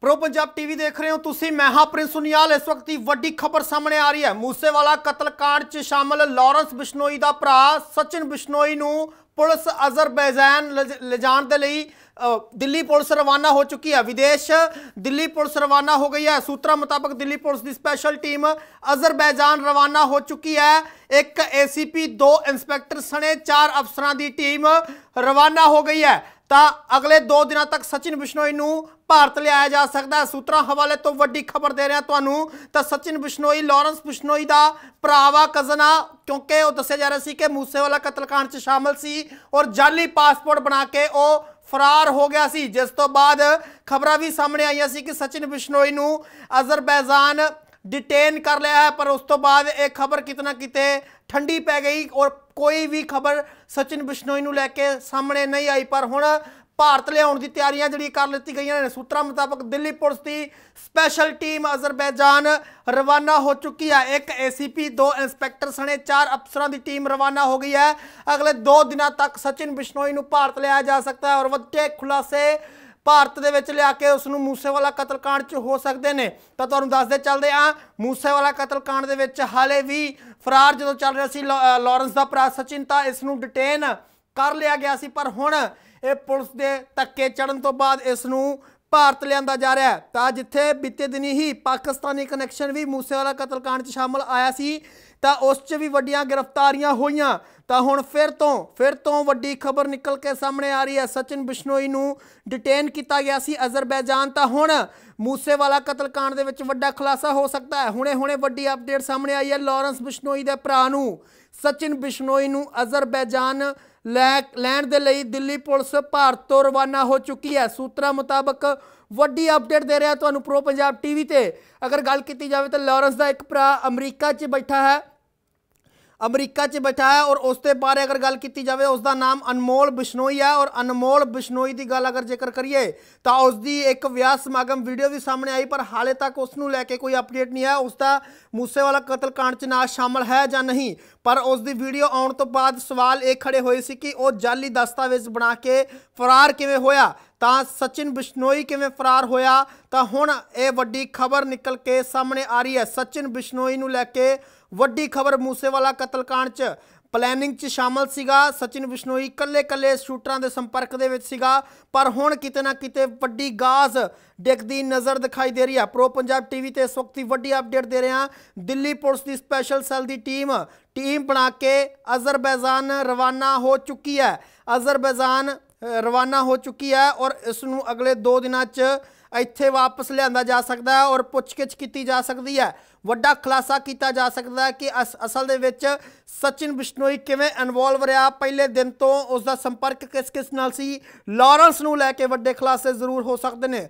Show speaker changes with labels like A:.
A: pro Punjab TV ਦੇਖ ਰਹੇ ਹੋ ਤੁਸੀਂ ਮੈਂ ਹਾਂ ਪ੍ਰਿੰਸ ਸੁਨੀਆਲ ਇਸ ਵਕਤ ਦੀ ਵੱਡੀ ਖਬਰ ਸਾਹਮਣੇ ਆ ਰਹੀ ਹੈ ਮੂਸੇਵਾਲਾ ਕਤਲकांड 'ਚ ਸ਼ਾਮਲ ਲਾਰੈਂਸ ਬਿਸ਼ਨੋਈ ਦਾ ਭਰਾ ਸਚਿਨ ਬਿਸ਼ਨੋਈ ਨੂੰ ਪੁਲਿਸ ਅਜ਼ਰਬੈਜ਼ਾਨ ਲਿਜਾਣ ਦੇ ਲਈ ਦਿੱਲੀ ਪੁਲਿਸ ਰਵਾਨਾ ਹੋ ਚੁੱਕੀ ਹੈ ਵਿਦੇਸ਼ ਦਿੱਲੀ ਪੁਲਿਸ ਰਵਾਨਾ ਹੋ ਗਈ ਹੈ ਸੂਤਰਾਂ ਮੁਤਾਬਕ ਦਿੱਲੀ ਪੁਲਿਸ ਦੀ ਸਪੈਸ਼ਲ ਟੀਮ ਅਜ਼ਰਬੈਜ਼ਾਨ ਰਵਾਨਾ ਹੋ ਚੁੱਕੀ ਹੈ ਇੱਕ ਏਸੀਪੀ ਦੋ ਇਨਸਪੈਕਟਰ ਸਣੇ ਚਾਰ ਅਫਸਰਾਂ ਦੀ ਟੀਮ ਰਵਾਨਾ ਹੋ ਗਈ ਹੈ ਤਾਂ ਅਗਲੇ 2 ਦਿਨਾਂ ਤੱਕ ਸਚਿਨ ਬਿਸ਼ਨੋਈ ਨੂੰ ਭਾਰਤ ਲਿਆਇਆ ਜਾ ਸਕਦਾ ਹੈ ਸੂਤਰਾਂ ਹਵਾਲੇ ਤੋਂ ਵੱਡੀ ਖਬਰ ਦੇ ਰਿਹਾ ਤੁਹਾਨੂੰ ਤਾਂ ਸਚਿਨ ਬਿਸ਼ਨੋਈ ਲਾਰੈਂਸ ਬਿਸ਼ਨੋਈ ਦਾ ਭਰਾਵਾ ਕਜ਼ਨਾ ਕਿਉਂਕਿ ਉਹ ਦੱਸਿਆ ਜਾ ਰਿਹਾ ਸੀ ਕਿ ਮੂਸੇ ਵਾਲਾ ਕਤਲकांड 'ਚ ਸ਼ਾਮਲ ਸੀ ਔਰ ਜਾਲੀ ਪਾਸਪੋਰਟ ਬਣਾ ਕੇ ਉਹ ਫਰਾਰ ਹੋ ਗਿਆ ਸੀ ਜਿਸ ਤੋਂ ਬਾਅਦ ਖਬਰਾਂ ਵੀ ਸਾਹਮਣੇ ਆਈਆਂ ਸੀ ਕਿ ਸਚਿਨ ਬਿਸ਼ਨੋਈ ਨੂੰ ਅਜ਼ਰਬੈਜ਼ਾਨ ਡਿਟੇਨ ਕਰ ਲਿਆ ਹੈ ਪਰ ਉਸ ਤੋਂ ਬਾਅਦ ਇਹ ਖਬਰ ਕਿਤਨਾ ਕਿਤੇ ਠੰਡੀ ਪੈ ਗਈ ਔਰ ਕੋਈ ਵੀ ਖਬਰ ਸਚਿਨ ਬਿਸ਼ਨੋਈ ਨੂੰ ਲੈ ਕੇ ਸਾਹਮਣੇ ਨਹੀਂ ਆਈ ਪਰ ਹੁਣ ਭਾਰਤ ਲਿਆਉਣ ਦੀ ਤਿਆਰੀਆਂ ਜਿਹੜੀ ਕਰ ਲਿੱਤੀ ਗਈਆਂ ਨੇ ਸੂਤਰਾਂ ਮੁਤਾਬਕ ਦਿੱਲੀ ਪੁਲਿਸ ਦੀ ਸਪੈਸ਼ਲ ਟੀਮ ਅਜ਼ਰਬੈਜਾਨ ਰਵਾਨਾ ਹੋ ਚੁੱਕੀ ਹੈ ਇੱਕ ਏਸੀਪੀ ਦੋ ਇਨਸਪੈਕਟਰ ਸਣੇ ਚਾਰ ਅਫਸਰਾਂ ਦੀ ਟੀਮ ਰਵਾਨਾ ਹੋ ਗਈ ਹੈ ਅਗਲੇ 2 ਦਿਨਾਂ ਤੱਕ ਸਚਿਨ ਬਿਸ਼ਨੋਈ ਨੂੰ ਭਾਰਤ ਲਿਆਇਆ ਜਾ ਸਕਦਾ ਹੈ ਔਰ ਵੱਡੇ ਖੁਲਾਸੇ ਭਾਰਤ ਦੇ ਵਿੱਚ ਲਿਆ ਕੇ ਉਸ ਨੂੰ ਮੂਸੇਵਾਲਾ ਕਤਲकांड 'ਚ ਹੋ ਸਕਦੇ ਨੇ ਤਾਂ ਤੁਹਾਨੂੰ ਦੱਸਦੇ ਚੱਲਦੇ ਆ ਮੂਸੇਵਾਲਾ ਕਤਲकांड ਦੇ ਵਿੱਚ ਹਾਲੇ ਵੀ ਫਰਾਰ ਜਦੋਂ ਚੱਲ ਰਿਹਾ ਸੀ ਲਾਰੈਂਸ ਦਾ ਭਰਾ ਸਚਿਨ ਤਾਂ ਇਸ ਨੂੰ ਡਿਟੇਨ ਕਰ ਲਿਆ ਗਿਆ ਸੀ ਪਰ ਹੁਣ ਇਹ ਪੁਲਿਸ ਦੇ ਤੱਕੇ ਚੜਨ ਤੋਂ ਬਾਅਦ ਇਸ ਨੂੰ ਭਾਰਤ ਲਿਆਂਦਾ ਜਾ ਰਿਹਾ ਤਾਂ ਜਿੱਥੇ ਬੀਤੇ ਦਿਨੀ ਹੀ ਪਾਕਿਸਤਾਨੀ ਕਨੈਕਸ਼ਨ ਵੀ ਮੂਸੇਵਾਲਾ ਕਤਲकांड 'ਚ ਸ਼ਾਮਲ ਆਇਆ ਸੀ ਤਾਂ ਉਸ 'ਚ ਵੀ ਵੱਡੀਆਂ ਗ੍ਰਿਫਤਾਰੀਆਂ ਹੋਈਆਂ ਤਾਂ ਹੁਣ ਫਿਰ ਤੋਂ ਫਿਰ ਤੋਂ ਵੱਡੀ ਖਬਰ ਨਿਕਲ ਕੇ ਸਾਹਮਣੇ ਆ ਰਹੀ ਹੈ ਸਚਿਨ ਬਿਸ਼ਨੋਈ ਨੂੰ ਡਿਟੇਨ ਕੀਤਾ ਗਿਆ ਸੀ ਅਜ਼ਰਬੈਜਾਨ ਤਾਂ ਹੁਣ ਮੂਸੇ ਵਾਲਾ ਕਤਲकांड ਦੇ ਵਿੱਚ ਵੱਡਾ ਖੁਲਾਸਾ ਹੋ ਸਕਦਾ ਹੈ ਹੁਣੇ-ਹੁਣੇ ਵੱਡੀ ਅਪਡੇਟ ਸਾਹਮਣੇ ਆਈ ਹੈ ਲਾਰੈਂਸ ਬਿਸ਼ਨੋਈ ਦੇ ਭਰਾ ਨੂੰ ਸਚਿਨ ਬਿਸ਼ਨੋਈ ਨੂੰ ਅਜ਼ਰਬੈਜਾਨ ਲੈਣ ਦੇ ਲਈ ਦਿੱਲੀ ਪੁਲਿਸ ਭਾਰਤ ਤੋਂ ਰਵਾਨਾ ਹੋ ਚੁੱਕੀ ਹੈ ਸੂਤਰਾਂ ਮੁਤਾਬਕ ਵੱਡੀ ਅਪਡੇਟ ਦੇ ਰਿਹਾ ਤੁਹਾਨੂੰ ਪ੍ਰੋ ਪੰਜਾਬ ਟੀਵੀ ਤੇ ਅਗਰ ਗੱਲ ਕੀਤੀ ਜਾਵੇ ਤਾਂ ਲਾਰੈਂਸ ਦਾ ਇੱਕ ਭਰਾ ਅਮਰੀਕਾ 'ਚ ਬੈਠਾ ਹੈ ਅਮਰੀਕਾ 'ਚ ਬੈਠਾ ਹੈ ਔਰ ਉਸ ਤੇ ਬਾਰੇ ਅਗਰ ਗੱਲ ਕੀਤੀ ਜਾਵੇ ਉਸ ਦਾ ਨਾਮ ਅਨਮੋਲ ਬਿਸ਼ਨੋਈ ਹੈ ਔਰ ਅਨਮੋਲ ਬਿਸ਼ਨੋਈ ਦੀ ਗੱਲ ਅਗਰ ਜ਼ਿਕਰ ਕਰੀਏ ਤਾਂ ਉਸ ਦੀ ਇੱਕ ਵਿਆਹ ਸਮਾਗਮ ਵੀਡੀਓ ਵੀ ਸਾਹਮਣੇ ਆਈ ਪਰ ਹਾਲੇ ਤੱਕ ਉਸ ਨੂੰ ਲੈ ਕੇ ਕੋਈ ਅਪਡੇਟ ਨਹੀਂ ਆਇਆ ਉਸ ਦਾ ਕਤਲ ਕਤਲकांड 'ਚ ਨਾ ਸ਼ਾਮਲ ਹੈ ਜਾਂ ਨਹੀਂ ਪਰ ਉਸ ਦੀ ਵੀਡੀਓ ਆਉਣ ਤੋਂ ਬਾਅਦ ਸਵਾਲ ਇਹ ਖੜੇ ਹੋਏ ਸੀ ਕਿ ਉਹ ਜਾਲੀ ਦਸਤਾਵੇਜ਼ ਬਣਾ ਕੇ ਫਰਾਰ ਕਿਵੇਂ ਹੋਇਆ ਤਾਂ ਸਚਿਨ ਬਿਸ਼ਨੋਈ ਕਿਵੇਂ ਫਰਾਰ ਹੋਇਆ ਤਾਂ ਹੁਣ ਇਹ ਵੱਡੀ ਖਬਰ ਨਿਕਲ ਕੇ ਸਾਹਮਣੇ ਆ ਰਹੀ ਹੈ ਸਚਿਨ ਬਿਸ਼ਨੋਈ ਨੂੰ ਲੈ ਕੇ ਵੱਡੀ ਖਬਰ ਮੂਸੇਵਾਲਾ ਕਤਲकांड 'ਚ ਪਲੈਨਿੰਗ 'ਚ ਸ਼ਾਮਲ ਸੀਗਾ ਸਚਿਨ ਬਿਸ਼ਨੋਈ ਕੱਲੇ-ਕੱਲੇ ਸ਼ੂਟਰਾਂ ਦੇ ਸੰਪਰਕ ਦੇ ਵਿੱਚ ਸੀਗਾ ਪਰ ਹੁਣ ਕਿਤੇ ਨਾ ਕਿਤੇ ਵੱਡੀ ਗਾਜ਼ ਡਿੱਗਦੀ ਨਜ਼ਰ ਦਿਖਾਈ ਦੇ ਰਹੀ ਹੈ ਪ੍ਰੋ ਪੰਜਾਬ ਟੀਵੀ ਤੇ ਇਸ ਵਕਤ ਦੀ ਵੱਡੀ ਅਪਡੇਟ ਦੇ ਰਹੇ ਦਿੱਲੀ ਪੁਲਿਸ ਦੀ ਸਪੈਸ਼ਲ ਸੈੱਲ ਦੀ ਟੀਮ ਟੀਮ ਬਣਾ ਕੇ ਅਜ਼ਰਬੈਜ਼ਾਨ ਰਵਾਨਾ ਹੋ ਚੁੱਕੀ ਹੈ ਅਜ਼ਰਬੈਜ਼ਾਨ ਰਵਾਨਾ ਹੋ ਚੁੱਕੀ ਹੈ ਔਰ ਇਸ ਨੂੰ ਅਗਲੇ 2 ਦਿਨਾਂ 'ਚ ਇੱਥੇ ਵਾਪਸ ਲਿਆਂਦਾ ਜਾ ਸਕਦਾ ਹੈ ਔਰ ਪੁੱਛਗਿੱਛ ਕੀਤੀ ਜਾ ਸਕਦੀ ਹੈ ਵੱਡਾ ਖੁਲਾਸਾ ਕੀਤਾ ਜਾ ਸਕਦਾ ਹੈ ਕਿ ਅਸਲ ਦੇ ਵਿੱਚ ਸਚਿਨ ਬਿਸ਼ਨੋਈ ਕਿਵੇਂ ਇਨਵੋਲਵ ਰਿਹਾ ਪਹਿਲੇ ਦਿਨ ਤੋਂ ਉਸ ਦਾ ਸੰਪਰਕ ਕਿਸ ਕਿਸ ਨਾਲ ਸੀ ਲਾਰੈਂਸ ਨੂੰ ਲੈ ਕੇ ਵੱਡੇ ਖੁਲਾਸੇ ਜ਼ਰੂਰ ਹੋ ਸਕਦੇ ਨੇ